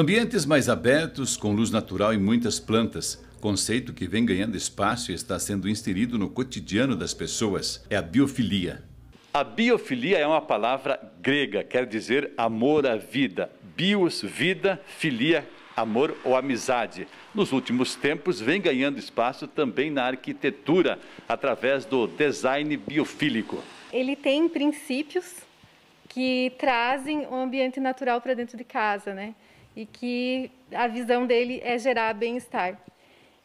Ambientes mais abertos, com luz natural e muitas plantas, conceito que vem ganhando espaço e está sendo inserido no cotidiano das pessoas, é a biofilia. A biofilia é uma palavra grega, quer dizer amor à vida. Bios, vida, filia, amor ou amizade. Nos últimos tempos, vem ganhando espaço também na arquitetura, através do design biofílico. Ele tem princípios que trazem o ambiente natural para dentro de casa, né? e que a visão dele é gerar bem-estar.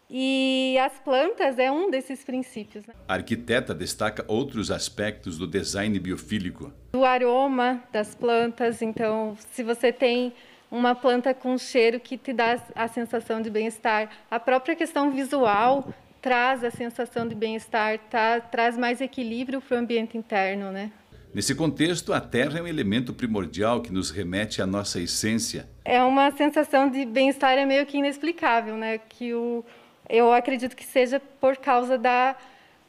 E as plantas é um desses princípios. Né? A arquiteta destaca outros aspectos do design biofílico. O aroma das plantas, então, se você tem uma planta com cheiro que te dá a sensação de bem-estar, a própria questão visual traz a sensação de bem-estar, tá, traz mais equilíbrio para o ambiente interno, né? Nesse contexto, a terra é um elemento primordial que nos remete à nossa essência. É uma sensação de bem-estar é meio que inexplicável, né? Que o, eu acredito que seja por causa da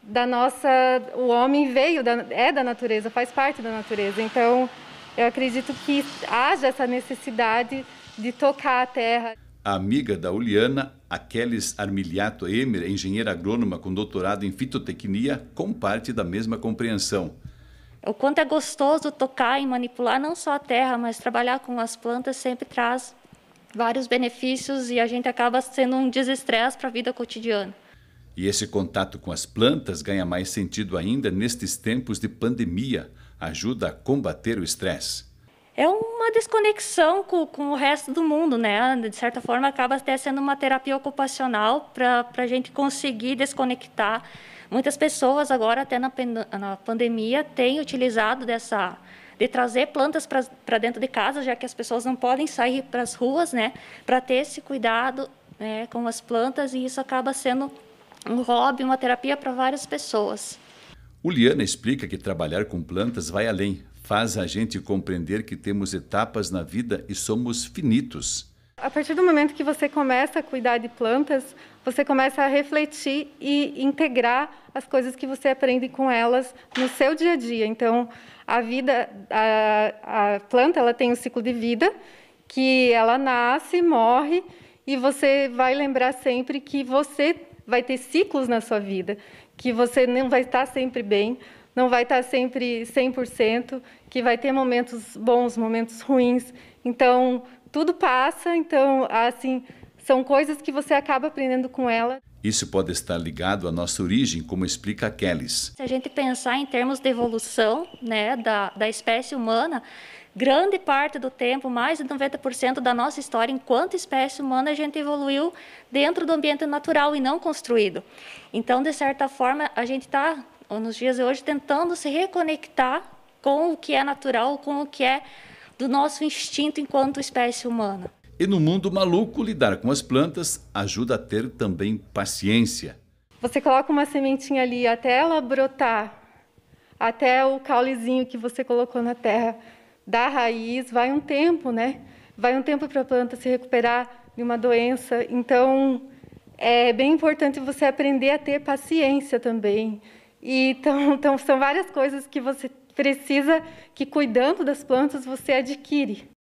da nossa o homem veio da, é da natureza, faz parte da natureza. Então, eu acredito que haja essa necessidade de tocar a terra. A amiga da Uliana, Aqueles Armiliato Emer, engenheira agrônoma com doutorado em fitotecnia, comparte da mesma compreensão. O quanto é gostoso tocar e manipular não só a terra, mas trabalhar com as plantas sempre traz vários benefícios e a gente acaba sendo um desestresse para a vida cotidiana. E esse contato com as plantas ganha mais sentido ainda nestes tempos de pandemia, ajuda a combater o estresse. É um uma desconexão com, com, o resto do mundo, né? De certa forma, acaba até sendo uma terapia ocupacional para a gente conseguir desconectar. Muitas pessoas agora, até na, na pandemia, têm utilizado dessa de trazer plantas para dentro de casa, já que as pessoas não podem sair para as ruas, né? Para ter esse cuidado né, com as plantas e isso acaba sendo um hobby, uma terapia para várias pessoas. Uliana explica que trabalhar com plantas vai além, faz a gente compreender que temos etapas na vida e somos finitos. A partir do momento que você começa a cuidar de plantas, você começa a refletir e integrar as coisas que você aprende com elas no seu dia a dia. Então, a vida, a, a planta, ela tem um ciclo de vida que ela nasce, morre e você vai lembrar sempre que você vai ter ciclos na sua vida, que você não vai estar sempre bem, não vai estar sempre 100%, que vai ter momentos bons, momentos ruins. Então, tudo passa, então, assim, são coisas que você acaba aprendendo com ela. Isso pode estar ligado à nossa origem, como explica a Kellys. Se a gente pensar em termos de evolução né, da, da espécie humana, grande parte do tempo, mais de 90% da nossa história enquanto espécie humana, a gente evoluiu dentro do ambiente natural e não construído. Então, de certa forma, a gente está ou nos dias de hoje, tentando se reconectar com o que é natural, com o que é do nosso instinto enquanto espécie humana. E no mundo maluco, lidar com as plantas ajuda a ter também paciência. Você coloca uma sementinha ali até ela brotar, até o caulezinho que você colocou na terra da raiz, vai um tempo, né? Vai um tempo para a planta se recuperar de uma doença. Então, é bem importante você aprender a ter paciência também. E então, então são várias coisas que você precisa, que cuidando das plantas você adquire.